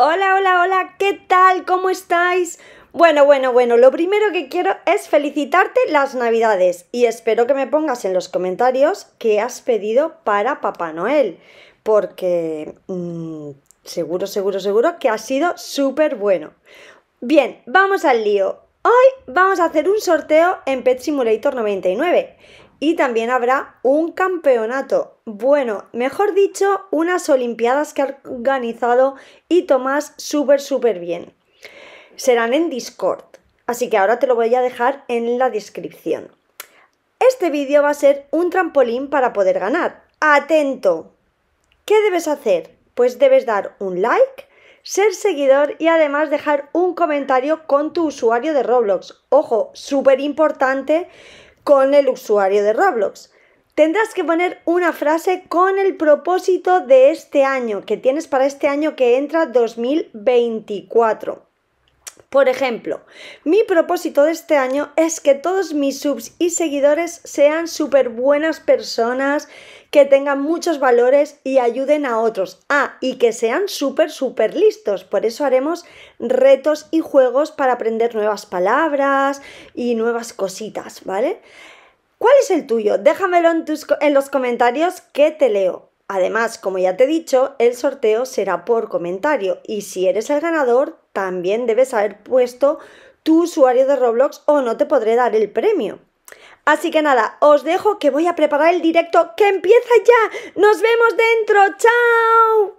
Hola, hola, hola, ¿qué tal? ¿Cómo estáis? Bueno, bueno, bueno, lo primero que quiero es felicitarte las navidades y espero que me pongas en los comentarios qué has pedido para Papá Noel, porque mm, seguro, seguro, seguro que ha sido súper bueno. Bien, vamos al lío. Hoy vamos a hacer un sorteo en Pet Simulator 99 y también habrá un campeonato, bueno, mejor dicho, unas Olimpiadas que ha organizado y Tomás súper, súper bien. Serán en Discord, así que ahora te lo voy a dejar en la descripción. Este vídeo va a ser un trampolín para poder ganar. ¡Atento! ¿Qué debes hacer? Pues debes dar un like, ser seguidor y además dejar un comentario con tu usuario de Roblox. Ojo, súper importante con el usuario de Roblox. Tendrás que poner una frase con el propósito de este año, que tienes para este año que entra 2024. Por ejemplo, mi propósito de este año es que todos mis subs y seguidores sean súper buenas personas, que tengan muchos valores y ayuden a otros. Ah, y que sean súper, súper listos. Por eso haremos retos y juegos para aprender nuevas palabras y nuevas cositas, ¿vale? ¿Cuál es el tuyo? Déjamelo en, tus, en los comentarios que te leo. Además, como ya te he dicho, el sorteo será por comentario y si eres el ganador, también debes haber puesto tu usuario de Roblox o no te podré dar el premio. Así que nada, os dejo que voy a preparar el directo que empieza ya. Nos vemos dentro. ¡Chao!